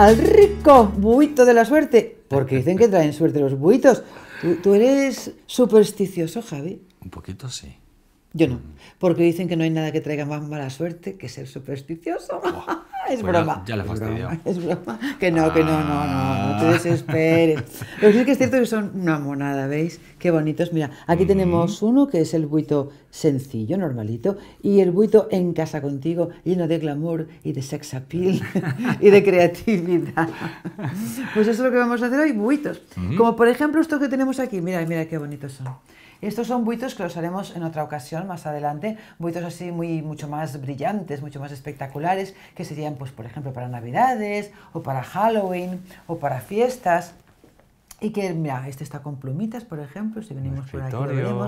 al rico buito de la suerte, porque dicen que traen suerte los buitos. ¿Tú, eres supersticioso, Javi? Un poquito sí. Yo no, porque dicen que no hay nada que traiga más mala suerte que ser supersticioso es broma. Es, broma. Que no, que no, no, no, no te ah. desesperes. Lo que sí que es cierto que son una monada, ¿veis? Qué bonitos. Mira, aquí mm. tenemos uno que es el buito sencillo, normalito, y el buito en casa contigo, lleno de glamour y de sex appeal y de creatividad. pues eso es lo que vamos a hacer hoy, buitos. Como por ejemplo esto que tenemos aquí. Mira, mira qué bonitos son. Estos son buitos que los haremos en otra ocasión más adelante, buitos así muy mucho más brillantes, mucho más espectaculares, que serían pues por ejemplo para Navidades o para Halloween o para fiestas. Y que, mira, este está con plumitas, por ejemplo, si venimos por aquí lo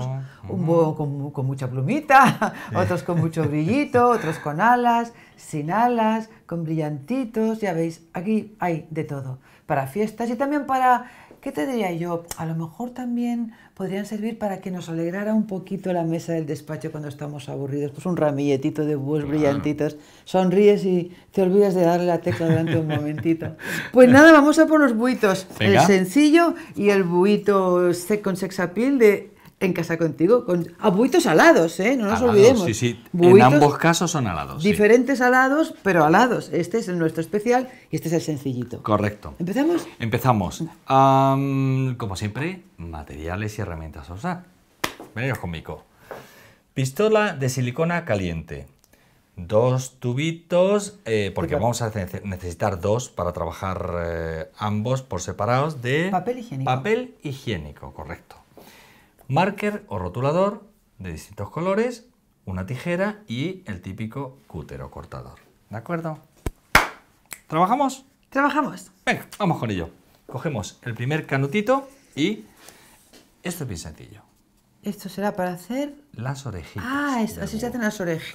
un huevo con, mucha plumita, otros con mucho brillito, otros con alas, sin alas, con brillantitos, ya veis, aquí hay de todo, para fiestas y también para ¿Qué te diría yo? A lo mejor también podrían servir para que nos alegrara un poquito la mesa del despacho cuando estamos aburridos. Pues un ramilletito de búhos brillantitos. Sonríes y te olvidas de darle la tecla durante un momentito. Pues nada, vamos a por los buitos. El sencillo y el buito con sex appeal de en casa contigo, con abuitos alados, ¿eh? no nos olvidemos. Sí, en ambos casos son alados. Diferentes alados, pero alados. Este es nuestro especial y este es el sencillito. Correcto. ¿Empezamos? Empezamos. como siempre, materiales y herramientas a usar. Veniros conmigo. Pistola de silicona caliente. Dos tubitos, eh, porque vamos a necesitar dos para trabajar eh, ambos por separados de... Papel higiénico. Papel higiénico, correcto. Marker o rotulador de distintos colores, una tijera y el típico cúter o cortador. ¿De acuerdo? ¿Trabajamos? Trabajamos. Venga, vamos con ello. Cogemos el primer canutito y esto es bien sencillo. Esto será para hacer... Las orejitas. Ah, así se hacen las orejitas.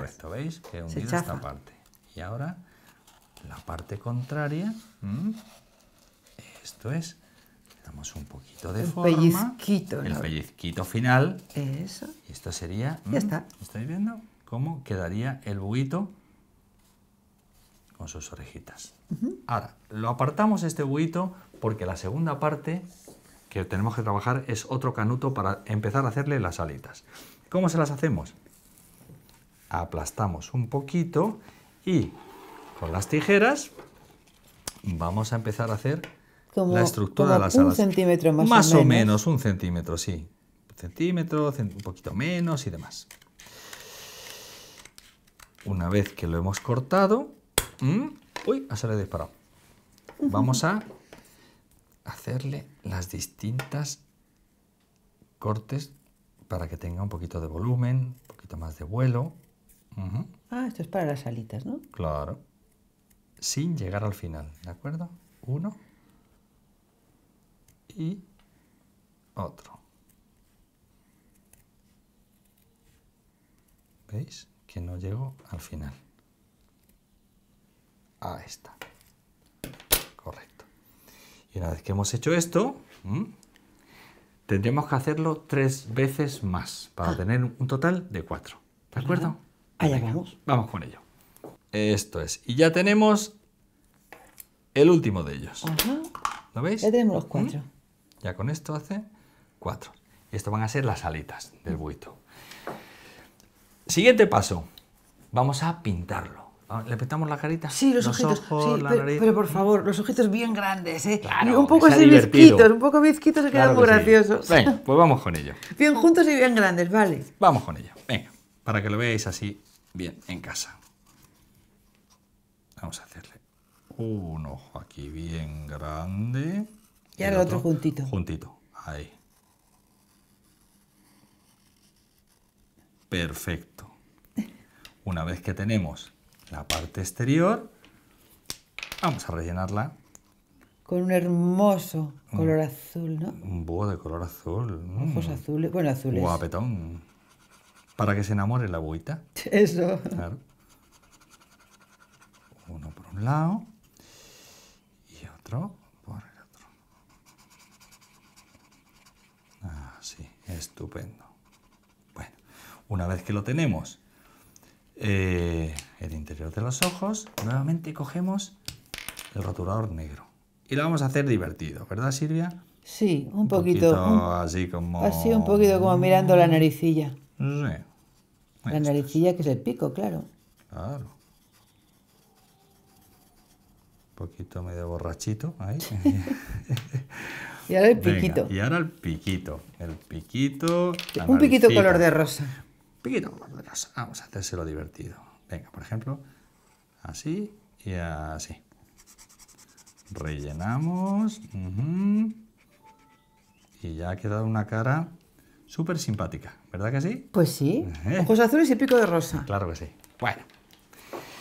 Sí, correcto, ¿veis? Que esta parte. Y ahora la parte contraria. Mm, esto es un poquito de el Pellizquito, el pellizquito final. Eso. Y esto sería... Ya está. ¿Estáis viendo cómo quedaría el buguito con sus orejitas? Ahora, lo apartamos este buguito porque la segunda parte que tenemos que trabajar es otro canuto para empezar a hacerle las alitas. ¿Cómo se las hacemos? Aplastamos un poquito y con las tijeras vamos a empezar a hacer la estructura de las alas. más, o, menos. o menos. un centímetro, sí. Un centímetro, un poquito menos y demás. Una vez que lo hemos cortado... Mm, uy, ha salido disparado. Vamos a hacerle las distintas cortes para que tenga un poquito de volumen, un poquito más de vuelo. Ah, esto es para las alitas, ¿no? Claro. Sin llegar al final, ¿de acuerdo? Uno y otro. ¿Veis? Que no llego al final. Ahí está. Correcto. Y una vez que hemos hecho esto, tendríamos que hacerlo tres veces más para ah. tener un total de cuatro. ¿De acuerdo? Allá vamos. Vamos con ello. Esto es. Y ya tenemos el último de ellos. ¿Lo veis? Ya tenemos los ¿Mm? cuatro. Ya con esto hace cuatro. Esto van a ser las alitas del buito. Siguiente paso. Vamos a pintarlo. Ah, ¿Le pintamos la carita? Sí, los, ojitos. sí, pero, por favor, los ojitos bien grandes, ¿eh? un poco así bizquitos, un poco bizquitos se quedan muy graciosos. Venga, pues vamos con ello. Bien juntos y bien grandes, vale. Vamos con ello. Venga, para que lo veáis así bien en casa. Vamos a hacerle un ojo aquí bien grande. Y, ahora otro, juntito. Juntito, ahí. Perfecto. Una vez que tenemos la parte exterior, vamos a rellenarla. Con un hermoso color azul, ¿no? Un búho de color azul. Mm. Ojos azules, bueno, azules. Guapetón. Para que se enamore la buita. Eso. Uno por un lado y otro Estupendo. Bueno, una vez que lo tenemos, eh, el interior de los ojos, nuevamente cogemos el rotulador negro. Y lo vamos a hacer divertido, ¿verdad Silvia? Sí, un, poquito, así como... Así un poquito como mirando la naricilla. La naricilla que es el pico, claro. Claro. Un poquito medio borrachito ahí. Y ahora el piquito. y ahora el piquito. El piquito. Un piquito color de rosa. Piquito color de rosa. Vamos a hacérselo divertido. Venga, por ejemplo, así y así. Rellenamos. Y ya ha quedado una cara súper simpática, ¿verdad que sí? Pues sí. Eh. Ojos azules y pico de rosa. Claro que sí. Bueno.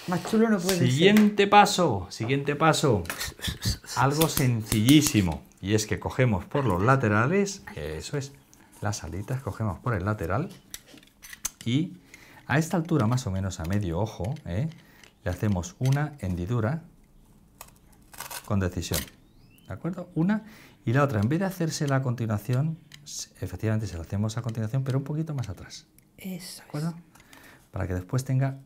Más chulo no puede ser. Siguiente paso, siguiente paso. Algo sencillísimo. Y es que cogemos por los laterales, eso es, las alitas cogemos por el lateral y a esta altura, más o menos a medio ojo, ¿eh? le hacemos una hendidura con decisión. ¿De acuerdo? Una y la otra. En vez de hacerse la continuación, efectivamente se la hacemos a continuación, pero un poquito más atrás. Eso. ¿De acuerdo? Para que después tenga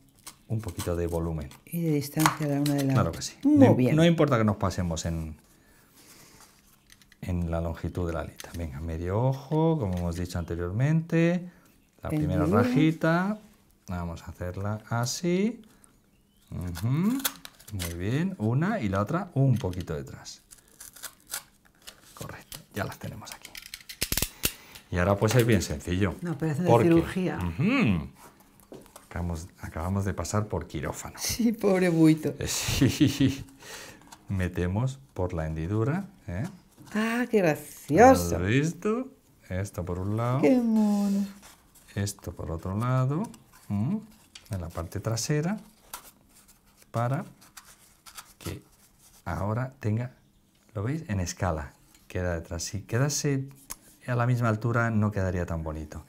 un poquito de volumen. Y de distancia la una de la otra. Claro que sí. Muy bien. No importa que nos pasemos en, en la longitud de la alita. Venga, medio ojo, como hemos dicho anteriormente. La primera rajita, vamos a hacerla así. Muy bien, una y la otra un poquito detrás. Correcto, ya las tenemos aquí. Y ahora pues es bien sencillo. No, parece de porque... cirugía. acabamos, de pasar por quirófano. Sí, pobre buito. Sí. Metemos por la hendidura, ¿eh? Ah, qué gracioso. Esto por un lado. Qué mono. Esto por otro lado. Mm, en la parte trasera. Para que ahora tenga, ¿lo veis? En escala. Queda detrás. Si quedase a la misma altura no quedaría tan bonito.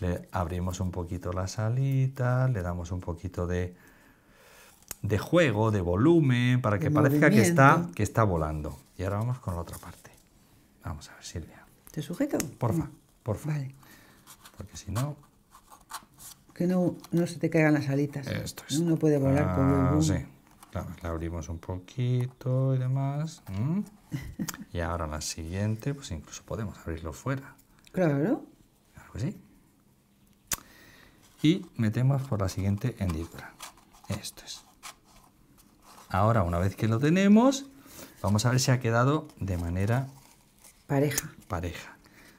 Le abrimos un poquito la salita, le damos un poquito de de juego, de volumen, para que parezca que está, que está volando. Y ahora vamos con la otra parte. Vamos a ver, Silvia. ¿Te sujeto? Porfa, porfa. Vale. Porque si no... Que no, no se te caigan las alitas. Esto es. puede volar por el no Sí. Claro, la abrimos un poquito y demás. y ahora la siguiente, pues incluso podemos abrirlo fuera. Claro. Claro que sí. Y metemos por la siguiente hendidura. Esto es. Ahora, una vez que lo tenemos, vamos a ver si ha quedado de manera pareja. Pareja.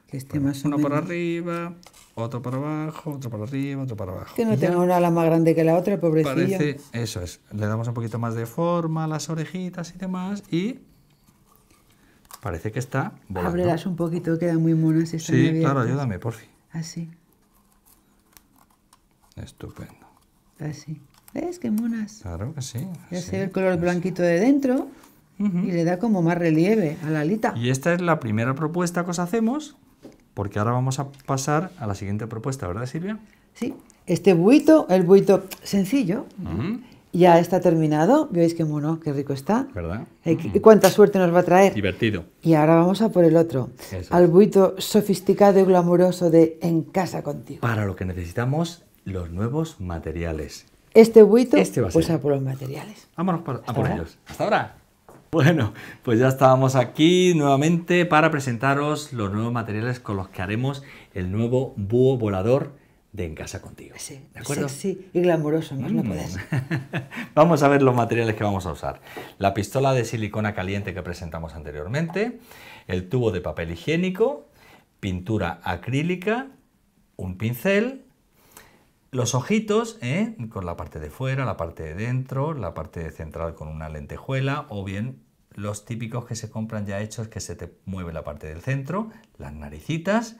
Que esté más uno por arriba, otro por abajo, otro por arriba, otro para abajo. Que no tenga una ala más grande que la otra, pobrecilla. Parece, eso es. Le damos un poquito más de forma a las orejitas y demás y parece que está volando. Ábrelas un poquito, queda muy monas Sí, claro, ayúdame, por fin. Así. Estupendo. Así. ¿Ves qué monas? Claro que sí. Ya el color blanquito de dentro y le da como más relieve a la alita. Y esta es la primera propuesta que os hacemos, porque ahora vamos a pasar a la siguiente propuesta, ¿verdad, Silvia? Sí. Este buito, el buito sencillo, ya está terminado. ¿Veis qué mono, qué rico está? ¿Verdad? y eh, ¿Cuánta suerte nos va a traer? Divertido. Y ahora vamos a por el otro, al buito sofisticado y glamuroso de En casa contigo. Para lo que necesitamos los nuevos materiales este buito, este pues a por los materiales. Vámonos por, a por ellos. Hasta ahora. Bueno, pues ya estábamos aquí nuevamente para presentaros los nuevos materiales con los que haremos el nuevo búho volador de En Casa Contigo. Sí, acuerdo? Sí, sí. y glamuroso, más no mm. puedes. vamos a ver los materiales que vamos a usar. La pistola de silicona caliente que presentamos anteriormente, el tubo de papel higiénico, pintura acrílica, un pincel, los ojitos, ¿eh? con la parte de fuera, la parte de dentro, la parte central con una lentejuela o bien los típicos que se compran ya hechos que se te mueve la parte del centro, las naricitas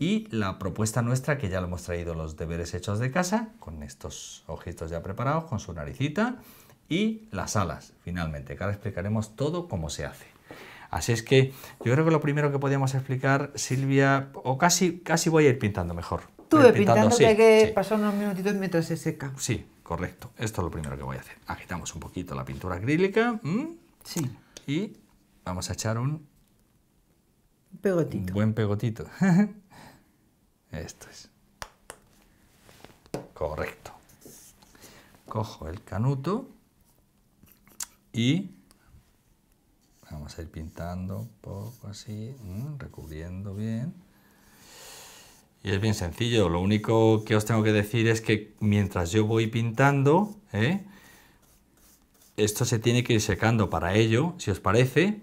y la propuesta nuestra que ya lo hemos traído los deberes hechos de casa con estos ojitos ya preparados, con su naricita y las alas finalmente, que ahora explicaremos todo cómo se hace. Así es que yo creo que lo primero que podíamos explicar, Silvia, o casi, casi voy a ir pintando mejor. Estuve pintando, que unos minutitos mientras se seca. Sí, correcto. Esto es lo primero que voy a hacer. Agitamos un poquito la pintura acrílica. Sí. Y vamos a echar un... Pegotito. Un buen pegotito. Esto es. Correcto. Cojo el canuto y vamos a ir pintando un poco así, recubriendo bien. Y es bien sencillo, lo único que os tengo que decir es que mientras yo voy pintando, ¿eh? esto se tiene que ir secando para ello, si os parece.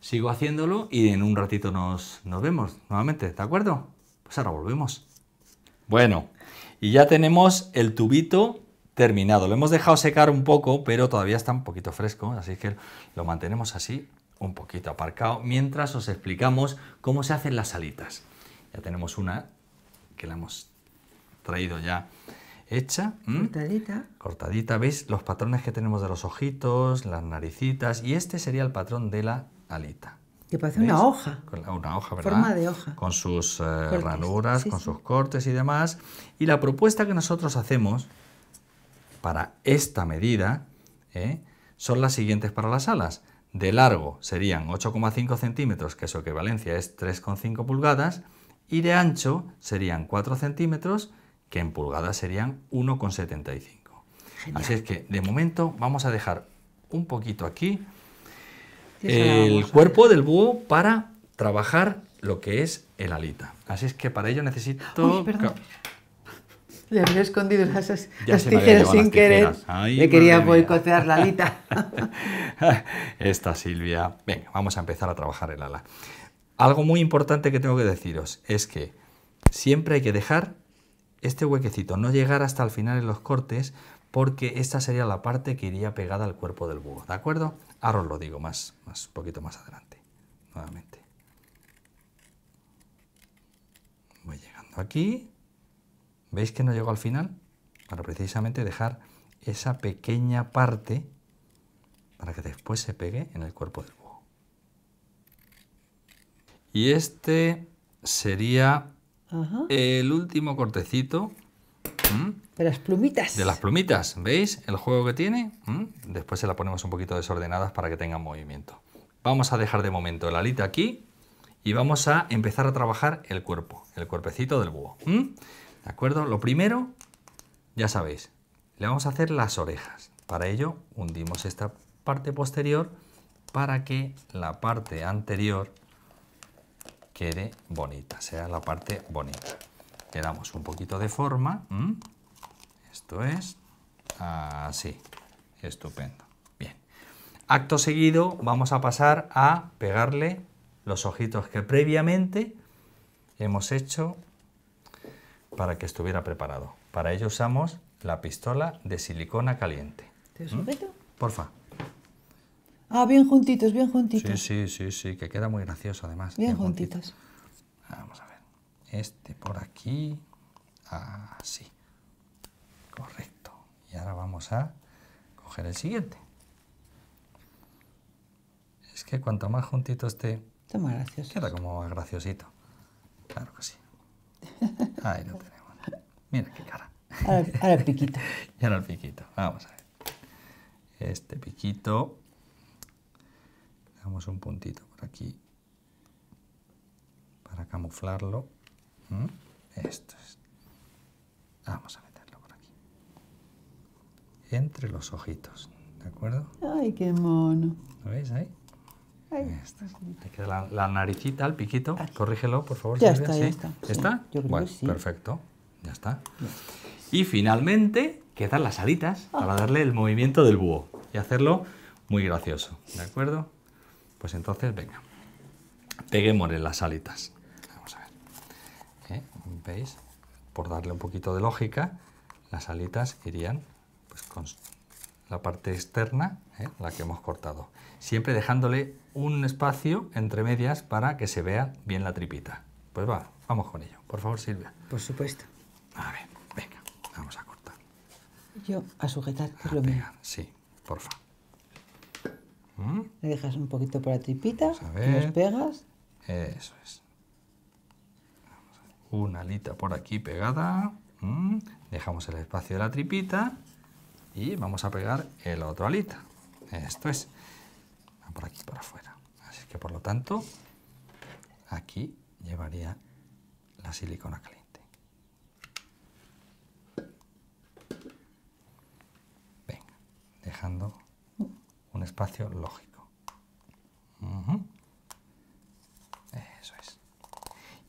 Sigo haciéndolo y en un ratito nos, nos vemos nuevamente, ¿de acuerdo? Pues ahora volvemos. Bueno, y ya tenemos el tubito terminado. Lo hemos dejado secar un poco, pero todavía está un poquito fresco, así que lo mantenemos así un poquito aparcado mientras os explicamos cómo se hacen las alitas. Ya tenemos una que la hemos traído ya hecha. Cortadita. Cortadita. ¿Veis los patrones que tenemos de los ojitos, las naricitas? Y este sería el patrón de la alita. Que parece una hoja. Una hoja, ¿verdad? Forma de hoja. Con sus eh, ranuras, con sus cortes y demás. Y la propuesta que nosotros hacemos para esta medida ¿eh? son las siguientes para las alas. De largo serían 8,5 centímetros, que su equivalencia es 3,5 pulgadas y de ancho serían 4 centímetros, que en pulgadas serían 1,75. Así es que de momento vamos a dejar un poquito aquí el cuerpo del búho para trabajar lo que es el alita. Así es que para ello necesito... le había escondido las, tijeras sin querer. Le quería boicotear la alita. Esta Silvia. Venga, vamos a empezar a trabajar el ala. Algo muy importante que tengo que deciros es que siempre hay que dejar este huequecito, no llegar hasta el final en los cortes, porque esta sería la parte que iría pegada al cuerpo del búho, ¿de acuerdo? Ahora os lo digo más, más un poquito más adelante, nuevamente. Voy llegando aquí. ¿Veis que no llegó al final? Para precisamente dejar esa pequeña parte para que después se pegue en el cuerpo del y este sería el último cortecito. De las plumitas. De las plumitas, ¿veis el juego que tiene? Después se la ponemos un poquito desordenadas para que tengan movimiento. Vamos a dejar de momento la alita aquí y vamos a empezar a trabajar el cuerpo, el cuerpecito del búho. ¿De acuerdo? Lo primero, ya sabéis, le vamos a hacer las orejas. Para ello hundimos esta parte posterior para que la parte anterior quede bonita, sea la parte bonita. Le damos un poquito de forma, esto es, así, estupendo. Bien, acto seguido vamos a pasar a pegarle los ojitos que previamente hemos hecho para que estuviera preparado. Para ello usamos la pistola de silicona caliente. ¿Te sujeto? Porfa. Ah, bien juntitos, bien juntitos. Sí, sí, sí, sí, que queda muy gracioso además. Bien, juntitos. Vamos a ver. Este por aquí. Así. Correcto. Y ahora vamos a coger el siguiente. Es que cuanto más juntito esté, más gracioso. queda como más graciosito. Claro que sí. Ahí lo tenemos. Mira qué cara. ahora el piquito. y ahora el piquito. Vamos a ver. Este piquito Damos un puntito por aquí para camuflarlo. Mm, esto es. Vamos a meterlo por aquí. Entre los ojitos, ¿de acuerdo? ¡Ay, qué mono! ¿Lo veis ahí? Ahí está. Pues la, la, naricita, el piquito. Corrígelo, por favor. Ya está, está. Yo creo que sí. Perfecto. Ya está. Y finalmente quedan las alitas para ah. darle el movimiento del búho y hacerlo muy gracioso. ¿De acuerdo? Pues entonces, venga, peguémosle las alitas. Vamos a ver. ¿Eh? ¿Veis? Por darle un poquito de lógica, las alitas irían pues, con la parte externa, ¿eh? la que hemos cortado. Siempre dejándole un espacio entre medias para que se vea bien la tripita. Pues va, vamos con ello. Por favor, Silvia. Por supuesto. A ver, venga, vamos a cortar. Yo a sujetar, ah, Sí, por favor. Le dejas un poquito por la tripita, nos pegas. Eso es. Una alita por aquí pegada. Dejamos el espacio de la tripita y vamos a pegar el otro alita. Esto es. Por aquí para afuera. Así que por lo tanto, aquí llevaría la silicona caliente. Venga, dejando espacio lógico. Eso es.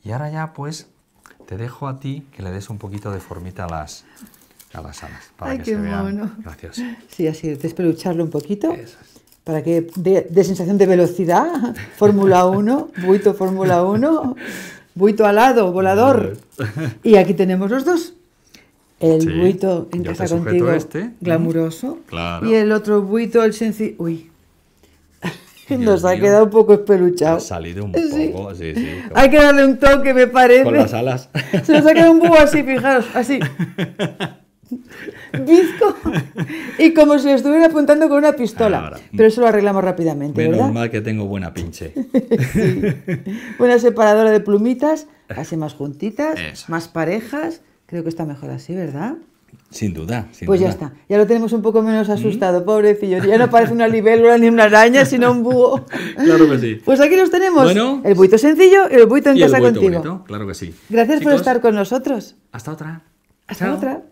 Y ahora ya pues te dejo a ti que le des un poquito de formita a las, alas. Para que se vean Sí, así, despelucharlo un poquito. Para que de dé sensación de velocidad. Fórmula 1, buito Fórmula 1, buito alado, volador. Y aquí tenemos los dos. El buito en casa contigo, este. mm. glamuroso. Y el otro buito, el sencillo. Uy. Nos ha quedado un poco espeluchado. Ha salido un poco, sí, sí. Hay que darle un toque, me parece. Con las alas. Se nos ha quedado un búho así, fijaros, así. Disco. Y como si estuviera apuntando con una pistola. Pero eso lo arreglamos rápidamente. Menos mal que tengo buena pinche. sí. Buena separadora de plumitas, hace más juntitas, más parejas Creo que está mejor así, ¿verdad? Sin duda. Sin pues ya está. Ya lo tenemos un poco menos asustado, pobrecillo. Ya no parece una libélula ni una araña, sino un búho. claro que sí. Pues aquí los tenemos. el buito sencillo y el buito en casa el claro que sí. Gracias por estar con nosotros. Hasta otra. Hasta otra.